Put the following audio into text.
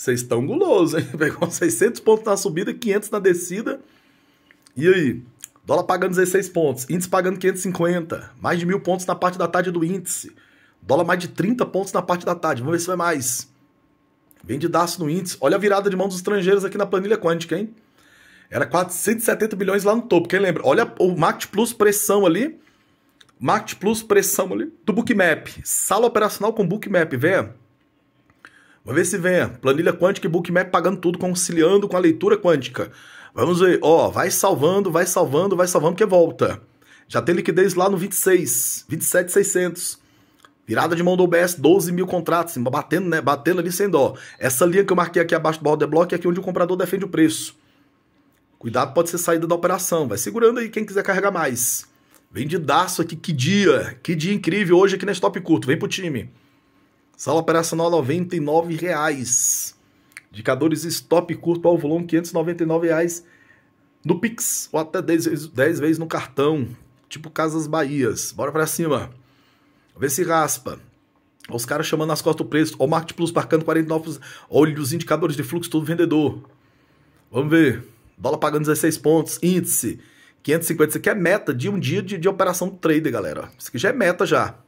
Vocês estão gulosos, hein? Pegou 600 pontos na subida, 500 na descida. E aí? Dólar pagando 16 pontos, índice pagando 550, mais de mil pontos na parte da tarde do índice. Dólar mais de 30 pontos na parte da tarde. Vamos ver se vai mais. Vendidaço no índice. Olha a virada de mão dos estrangeiros aqui na planilha quântica, hein? Era 470 bilhões lá no topo, quem lembra? Olha o Market Plus pressão ali. Market Plus pressão ali do Bookmap. Sala operacional com Bookmap, vê? Vamos ver se venha, planilha quântica e bookmap pagando tudo, conciliando com a leitura quântica. Vamos ver, ó, vai salvando, vai salvando, vai salvando que volta. Já tem liquidez lá no 26, 27,600. Virada de mão do OBS, 12 mil contratos, batendo, né? Batendo ali sem dó. Essa linha que eu marquei aqui abaixo do order block é aqui onde o comprador defende o preço. Cuidado, pode ser saída da operação. Vai segurando aí quem quiser carregar mais. Vendidaço aqui, que dia! Que dia incrível hoje aqui na Stop Curto. Vem pro time. Sala operacional R$ 99. Reais. Indicadores stop curto ao volume R$ 599 reais no Pix ou até 10, 10 vezes no cartão, tipo Casas Bahias. Bora para cima. Vê se raspa. Olha os caras chamando nas costas o preço. Olha o Market Plus marcando 49. Olha os indicadores de fluxo todo vendedor. Vamos ver. Dólar pagando 16 pontos. Índice 550. Isso aqui é meta de um dia de, de operação do trader, galera. Isso aqui já é meta já.